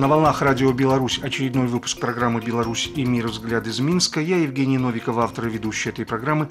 На волнах радио «Беларусь» очередной выпуск программы «Беларусь и мир. Взгляд из Минска». Я, Евгений Новиков, автор и ведущий этой программы.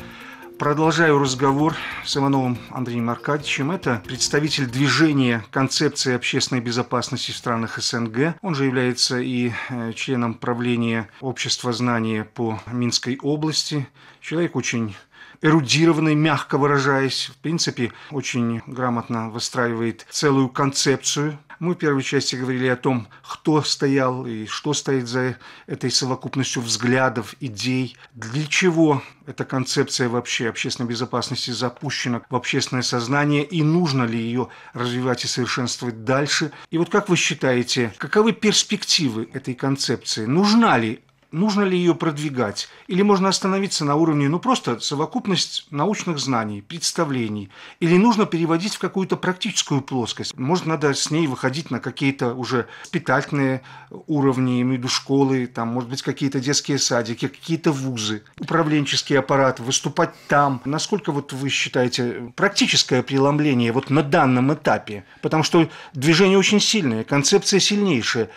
Продолжаю разговор с Ивановым Андреем Аркадьевичем. Это представитель движения концепции общественной безопасности в странах СНГ. Он же является и э, членом правления Общества знания по Минской области. Человек очень эрудированный, мягко выражаясь, в принципе, очень грамотно выстраивает целую концепцию мы в первой части говорили о том, кто стоял и что стоит за этой совокупностью взглядов, идей, для чего эта концепция вообще общественной безопасности запущена в общественное сознание и нужно ли ее развивать и совершенствовать дальше. И вот как вы считаете, каковы перспективы этой концепции? Нужна ли нужно ли ее продвигать, или можно остановиться на уровне, ну просто совокупность научных знаний, представлений, или нужно переводить в какую-то практическую плоскость. Может, надо с ней выходить на какие-то уже воспитательные уровни, имею в виду школы, там, может быть, какие-то детские садики, какие-то вузы, управленческий аппарат, выступать там. Насколько вот вы считаете практическое преломление вот на данном этапе? Потому что движение очень сильное, концепция сильнейшая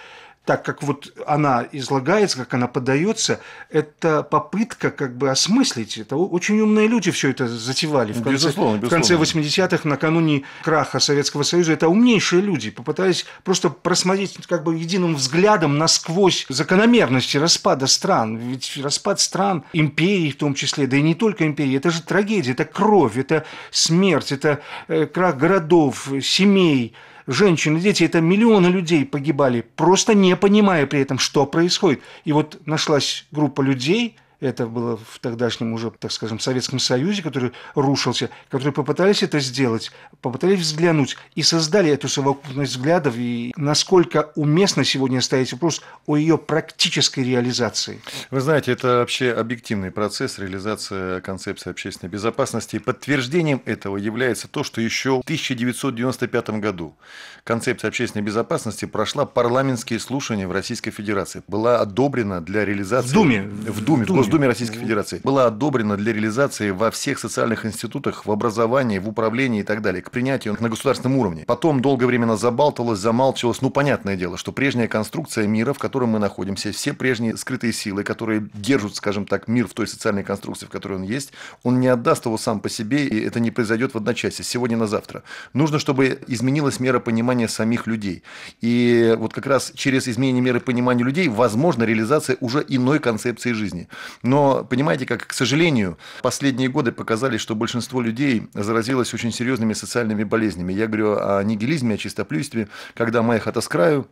так как вот она излагается, как она подается, это попытка как бы осмыслить это. Очень умные люди все это затевали в конце, безусловно, безусловно. в конце 80-х, накануне краха Советского Союза. Это умнейшие люди попытались просто просмотреть как бы единым взглядом насквозь закономерности распада стран. Ведь распад стран, империи в том числе, да и не только империи, это же трагедия, это кровь, это смерть, это э, крах городов, семей – женщины, дети, это миллионы людей погибали, просто не понимая при этом, что происходит. И вот нашлась группа людей – это было в тогдашнем уже, так скажем, Советском Союзе, который рушился, которые попытались это сделать, попытались взглянуть и создали эту совокупность взглядов. И насколько уместно сегодня стоит вопрос о ее практической реализации? Вы знаете, это вообще объективный процесс реализации концепции общественной безопасности. И подтверждением этого является то, что еще в 1995 году концепция общественной безопасности прошла парламентские слушания в Российской Федерации. Была одобрена для реализации... В Думе. В Думе, в Думе. Думе Российской Федерации была одобрена для реализации во всех социальных институтах, в образовании, в управлении и так далее, к принятию на государственном уровне. Потом долгое время она забалталась, замалчивалась. Ну, понятное дело, что прежняя конструкция мира, в котором мы находимся, все прежние скрытые силы, которые держат, скажем так, мир в той социальной конструкции, в которой он есть, он не отдаст его сам по себе, и это не произойдет в одночасье, сегодня на завтра. Нужно, чтобы изменилась мера понимания самих людей. И вот как раз через изменение меры понимания людей возможна реализация уже иной концепции жизни. Но понимаете, как, к сожалению, последние годы показали, что большинство людей заразилось очень серьезными социальными болезнями. Я говорю о нигилизме, о чистоплюйстве, когда моя хата с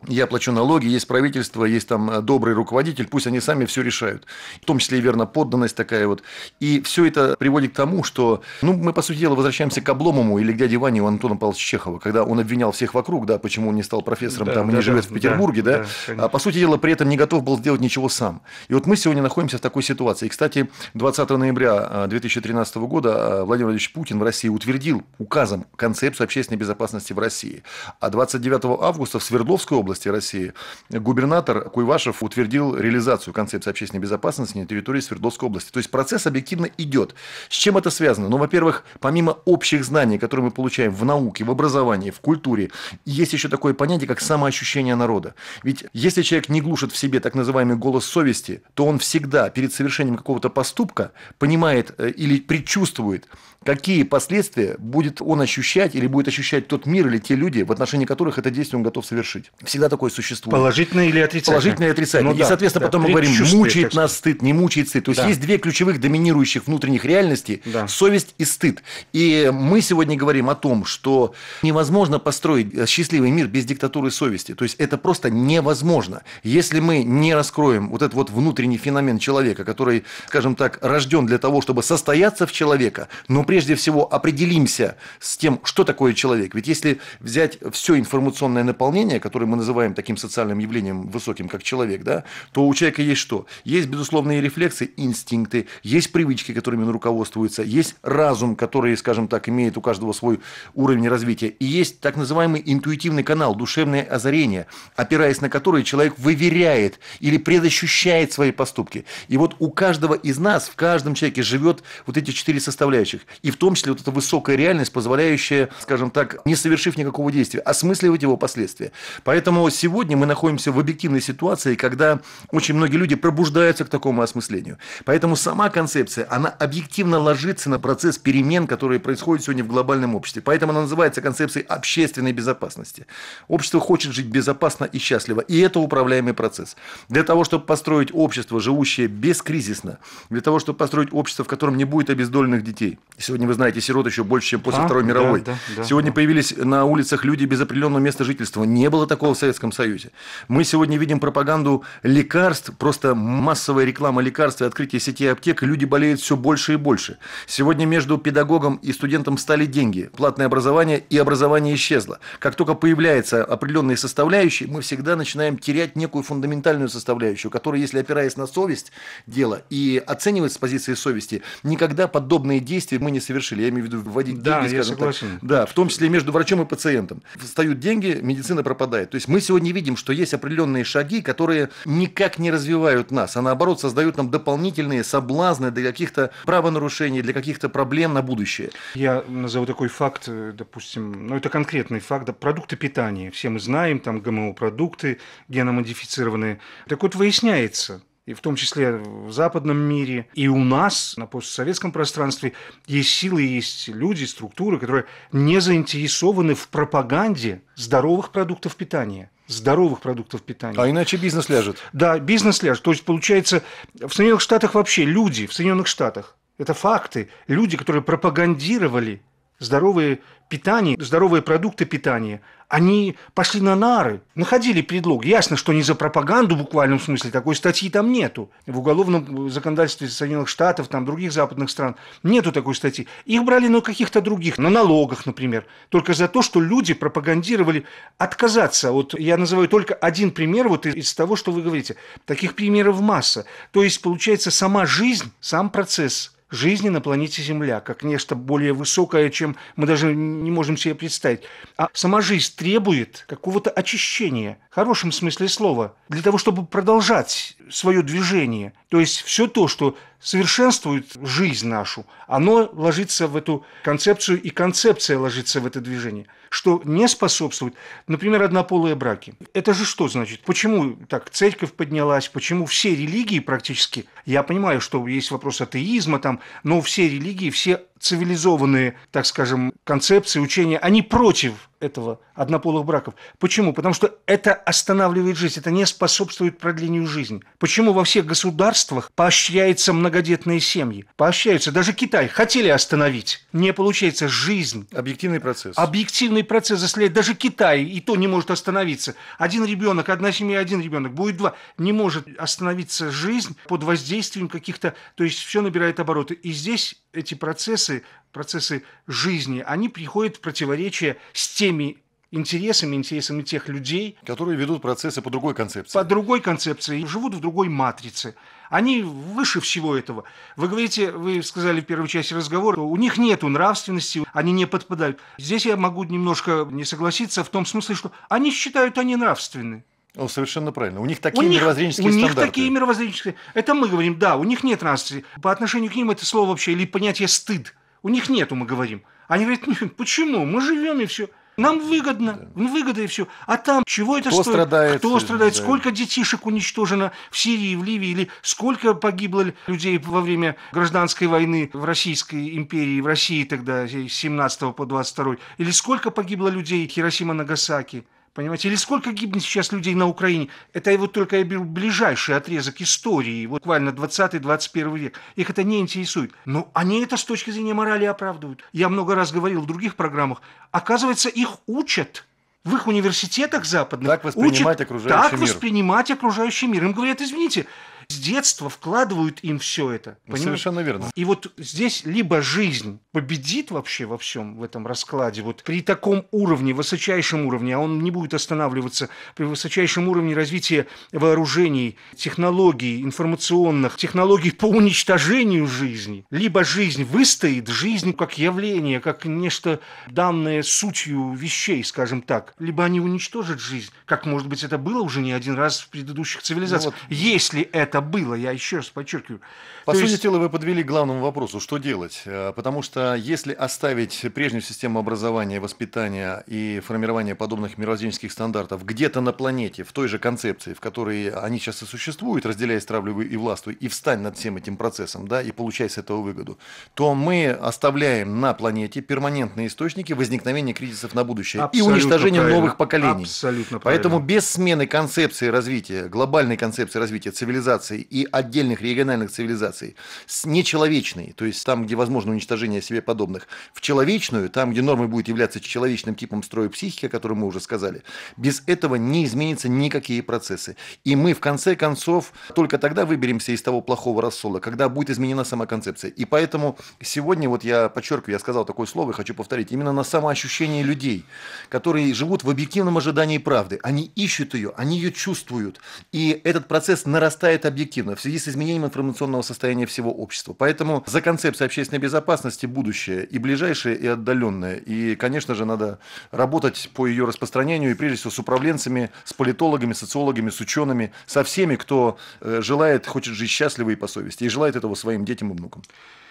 я плачу налоги, есть правительство, есть там э, добрый руководитель, пусть они сами все решают. В том числе и верно подданность такая вот. И все это приводит к тому, что ну, мы, по сути дела, возвращаемся к Обломому или к дяде Ване у Антона Павловича Чехова, когда он обвинял всех вокруг, да, почему он не стал профессором да, там да, и не да, живет да, в Петербурге, да, да, да а, по сути дела, при этом не готов был сделать ничего сам. И вот мы сегодня находимся в такой ситуации, ситуации. И, кстати, 20 ноября 2013 э, года э, Владимир Владимирович Путин в России утвердил указом концепцию общественной безопасности в России. А 29 августа в Свердловской области России губернатор Куйвашев утвердил реализацию концепции общественной безопасности на территории Свердловской области. То есть процесс объективно идет. С чем это связано? Ну, во-первых, помимо общих знаний, которые мы получаем в науке, в образовании, в культуре, есть еще такое понятие, как самоощущение народа. Ведь если человек не глушит в себе так называемый голос совести, то он всегда перед совершением совершением какого-то поступка понимает э, или предчувствует, какие последствия будет он ощущать или будет ощущать тот мир или те люди, в отношении которых это действие он готов совершить. Всегда такое существует. Положительное или отрицательное? Положительное и отрицательное. Ну, да, и, соответственно, да, потом мы говорим, мучает нас стыд, не мучает стыд. То есть, да. есть две ключевых доминирующих внутренних реальности: да. – совесть и стыд. И мы сегодня говорим о том, что невозможно построить э, счастливый мир без диктатуры совести. То есть, это просто невозможно. Если мы не раскроем вот этот вот внутренний феномен человека, который, скажем так, рожден для того, чтобы состояться в человека, но прежде всего определимся с тем, что такое человек. Ведь если взять все информационное наполнение, которое мы называем таким социальным явлением высоким, как человек, да, то у человека есть что? Есть безусловные рефлексы, инстинкты, есть привычки, которыми он руководствуется, есть разум, который, скажем так, имеет у каждого свой уровень развития, и есть так называемый интуитивный канал, душевное озарение, опираясь на который человек выверяет или предощущает свои поступки. И вот у каждого из нас, в каждом человеке живет вот эти четыре составляющих. И в том числе вот эта высокая реальность, позволяющая, скажем так, не совершив никакого действия, осмысливать его последствия. Поэтому сегодня мы находимся в объективной ситуации, когда очень многие люди пробуждаются к такому осмыслению. Поэтому сама концепция, она объективно ложится на процесс перемен, которые происходят сегодня в глобальном обществе. Поэтому она называется концепцией общественной безопасности. Общество хочет жить безопасно и счастливо. И это управляемый процесс. Для того, чтобы построить общество, живущее без кризисно, для того, чтобы построить общество, в котором не будет обездоленных детей. Сегодня, вы знаете, сирот еще больше, чем после а, Второй мировой. Да, да, сегодня да. появились на улицах люди без определенного места жительства. Не было такого в Советском Союзе. Мы сегодня видим пропаганду лекарств, просто массовая реклама лекарств и открытие сетей аптек, и люди болеют все больше и больше. Сегодня между педагогом и студентом стали деньги, платное образование, и образование исчезло. Как только появляется определенные составляющие, мы всегда начинаем терять некую фундаментальную составляющую, которая, если опираясь на совесть, дело и оценивать с позиции совести. Никогда подобные действия мы не совершили. Я имею в виду вводить да, деньги, скажем я согласен. так. Да, в том числе между врачом и пациентом. Встают деньги, медицина пропадает. То есть мы сегодня видим, что есть определенные шаги, которые никак не развивают нас, а наоборот создают нам дополнительные соблазны для каких-то правонарушений, для каких-то проблем на будущее. Я назову такой факт, э, допустим, ну это конкретный факт, да, продукты питания. Все мы знаем, там ГМО-продукты, геномодифицированные. Так вот, выясняется, и в том числе в западном мире, и у нас на постсоветском пространстве есть силы, есть люди, структуры, которые не заинтересованы в пропаганде здоровых продуктов питания здоровых продуктов питания. А иначе бизнес ляжет. Да, бизнес ляжет. То есть, получается, в Соединенных Штатах вообще люди, в Соединенных Штатах, это факты, люди, которые пропагандировали здоровое питание, здоровые продукты питания, они пошли на нары, находили предлог. Ясно, что не за пропаганду в буквальном смысле, такой статьи там нету. В уголовном законодательстве Соединенных Штатов, там других западных стран нету такой статьи. Их брали на каких-то других, на налогах, например, только за то, что люди пропагандировали отказаться. Вот я называю только один пример вот из того, что вы говорите. Таких примеров масса. То есть, получается, сама жизнь, сам процесс – жизни на планете Земля, как нечто более высокое, чем мы даже не можем себе представить. А сама жизнь требует какого-то очищения, в хорошем смысле слова, для того, чтобы продолжать свое движение. То есть все то, что совершенствует жизнь нашу, оно ложится в эту концепцию, и концепция ложится в это движение, что не способствует, например, однополые браки. Это же что значит? Почему так церковь поднялась? Почему все религии практически? Я понимаю, что есть вопрос атеизма, там но ну, все религии, все цивилизованные, так скажем, концепции, учения, они против этого однополых браков. Почему? Потому что это останавливает жизнь, это не способствует продлению жизни. Почему во всех государствах поощряются многодетные семьи? Поощряются. Даже Китай хотели остановить. Не получается жизнь. Объективный процесс. Объективный процесс заследует. Даже Китай и то не может остановиться. Один ребенок, одна семья, один ребенок, будет два. Не может остановиться жизнь под воздействием каких-то... То есть все набирает обороты. И здесь эти процессы, процессы жизни, они приходят в противоречие с теми интересами, интересами тех людей. Которые ведут процессы по другой концепции. По другой концепции, живут в другой матрице. Они выше всего этого. Вы говорите, вы сказали в первой части разговора, у них нет нравственности, они не подпадают. Здесь я могу немножко не согласиться в том смысле, что они считают, они нравственные. О, ну, совершенно правильно. У них такие у мировоззренческие у стандарты. У них такие мировоззренческие. Это мы говорим, да, у них нет разности. По отношению к ним это слово вообще или понятие стыд. У них нету, мы говорим. Они говорят, «Ну, почему? Мы живем и все. Нам выгодно, да. Ну, выгода и все. А там чего это Кто стоит? Страдает, Кто страдает? Да. Сколько детишек уничтожено в Сирии, в Ливии? Или сколько погибло людей во время гражданской войны в Российской империи, в России тогда, с 17 по 22? Или сколько погибло людей Хиросима-Нагасаки? Понимаете, или сколько гибнет сейчас людей на Украине? Это вот только я беру ближайший отрезок истории, вот буквально 20-21 век. Их это не интересует. Но они это с точки зрения морали оправдывают. Я много раз говорил в других программах. Оказывается, их учат в их университетах западных так воспринимать учат окружающий так мир. воспринимать окружающий мир. Им говорят, извините, с детства вкладывают им все это. Ну, понимаешь? Совершенно верно. И вот здесь либо жизнь победит вообще во всем в этом раскладе, вот при таком уровне, высочайшем уровне, а он не будет останавливаться, при высочайшем уровне развития вооружений, технологий информационных, технологий по уничтожению жизни, либо жизнь выстоит, жизнь как явление, как нечто данное сутью вещей, скажем так, либо они уничтожат жизнь, как, может быть, это было уже не один раз в предыдущих цивилизациях. Ну, вот. Если это это было, я еще раз подчеркиваю. По То сути есть... дела, вы подвели к главному вопросу, что делать? Э, потому что если оставить прежнюю систему образования, воспитания и формирования подобных мировоззренческих стандартов где-то на планете, в той же концепции, в которой они сейчас и существуют, разделяя, стравливая и властвуя, и встань над всем этим процессом, да, и получай с этого выгоду, то мы оставляем на планете перманентные источники возникновения кризисов на будущее Абсолютно и уничтожения правильно. новых поколений. Абсолютно Поэтому правильно. без смены концепции развития, глобальной концепции развития цивилизации, цивилизаций и отдельных региональных цивилизаций с нечеловечной, то есть там, где возможно уничтожение себе подобных, в человечную, там, где нормой будет являться человечным типом строя психики, о котором мы уже сказали, без этого не изменятся никакие процессы. И мы, в конце концов, только тогда выберемся из того плохого рассола, когда будет изменена сама концепция. И поэтому сегодня, вот я подчеркиваю, я сказал такое слово и хочу повторить, именно на самоощущение людей, которые живут в объективном ожидании правды. Они ищут ее, они ее чувствуют. И этот процесс нарастает объективно в связи с изменением информационного состояния всего общества. Поэтому за концепцией общественной безопасности будущее и ближайшее, и отдаленное. И, конечно же, надо работать по ее распространению и прежде всего с управленцами, с политологами, социологами, с учеными, со всеми, кто э, желает, хочет жить счастливо и по совести, и желает этого своим детям и внукам.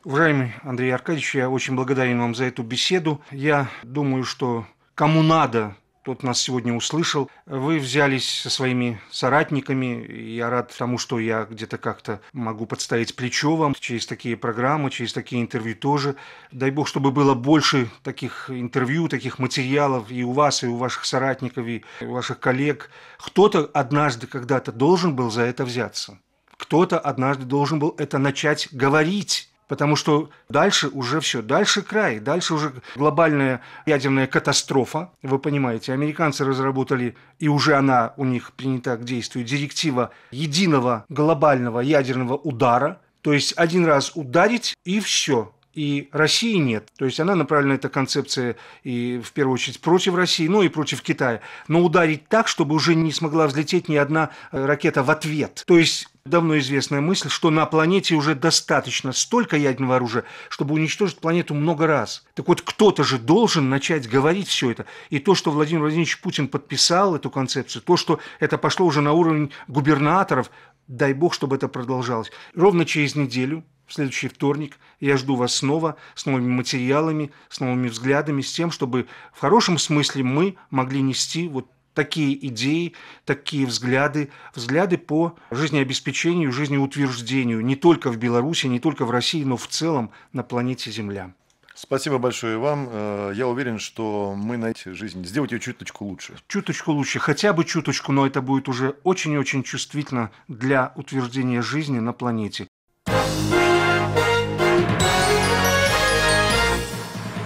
Уважаемый Андрей Аркадьевич, я очень благодарен вам за эту беседу. Я думаю, что кому надо тот нас сегодня услышал. Вы взялись со своими соратниками. Я рад тому, что я где-то как-то могу подставить плечо вам через такие программы, через такие интервью тоже. Дай бог, чтобы было больше таких интервью, таких материалов и у вас, и у ваших соратников, и у ваших коллег. Кто-то однажды когда-то должен был за это взяться. Кто-то однажды должен был это начать говорить. Потому что дальше уже все, дальше край, дальше уже глобальная ядерная катастрофа, вы понимаете. Американцы разработали, и уже она у них принята к действию, директива единого глобального ядерного удара. То есть один раз ударить и все, и России нет. То есть она направлена, эта концепция, и в первую очередь против России, ну, и против Китая. Но ударить так, чтобы уже не смогла взлететь ни одна э, ракета в ответ. То есть Давно известная мысль, что на планете уже достаточно столько ядерного оружия, чтобы уничтожить планету много раз. Так вот, кто-то же должен начать говорить все это. И то, что Владимир Владимирович Путин подписал эту концепцию, то, что это пошло уже на уровень губернаторов, дай бог, чтобы это продолжалось. Ровно через неделю в следующий вторник. Я жду вас снова, с новыми материалами, с новыми взглядами, с тем, чтобы в хорошем смысле мы могли нести вот такие идеи, такие взгляды, взгляды по жизнеобеспечению, жизнеутверждению не только в Беларуси, не только в России, но в целом на планете Земля. Спасибо большое вам. Э, я уверен, что мы на найти жизни сделать ее чуточку лучше. Чуточку лучше, хотя бы чуточку, но это будет уже очень-очень чувствительно для утверждения жизни на планете.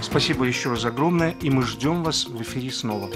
Спасибо еще раз огромное, и мы ждем вас в эфире снова.